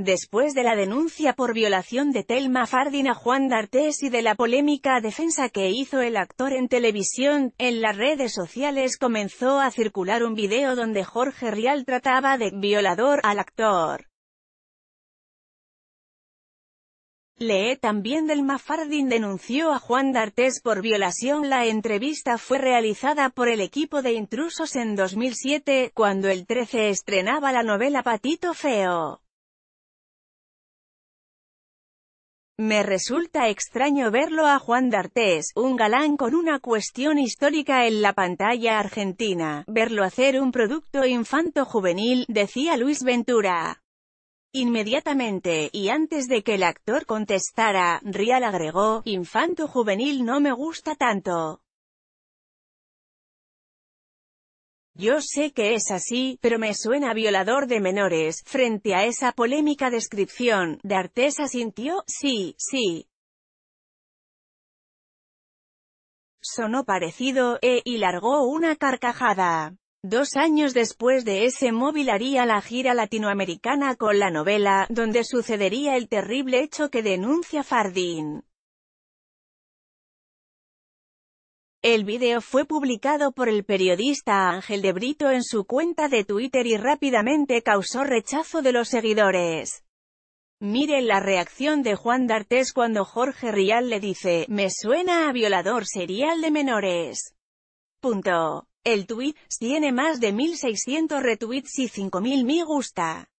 Después de la denuncia por violación de Telma Fardin a Juan D'Artes y de la polémica defensa que hizo el actor en televisión, en las redes sociales comenzó a circular un video donde Jorge Rial trataba de «violador» al actor. Lee también del Mafardin denunció a Juan D'Artes por violación. La entrevista fue realizada por el equipo de intrusos en 2007, cuando el 13 estrenaba la novela Patito Feo. Me resulta extraño verlo a Juan D'Artés, un galán con una cuestión histórica en la pantalla argentina, verlo hacer un producto infanto-juvenil, decía Luis Ventura. Inmediatamente, y antes de que el actor contestara, Rial agregó, infanto-juvenil no me gusta tanto. Yo sé que es así, pero me suena violador de menores, frente a esa polémica descripción, de Artes sintió sí, sí. Sonó parecido, eh, y largó una carcajada. Dos años después de ese móvil haría la gira latinoamericana con la novela, donde sucedería el terrible hecho que denuncia Fardín. El video fue publicado por el periodista Ángel de Brito en su cuenta de Twitter y rápidamente causó rechazo de los seguidores. Miren la reacción de Juan D'Artes cuando Jorge Rial le dice, me suena a violador serial de menores. Punto. El tweet tiene más de 1600 retweets y 5000 me gusta.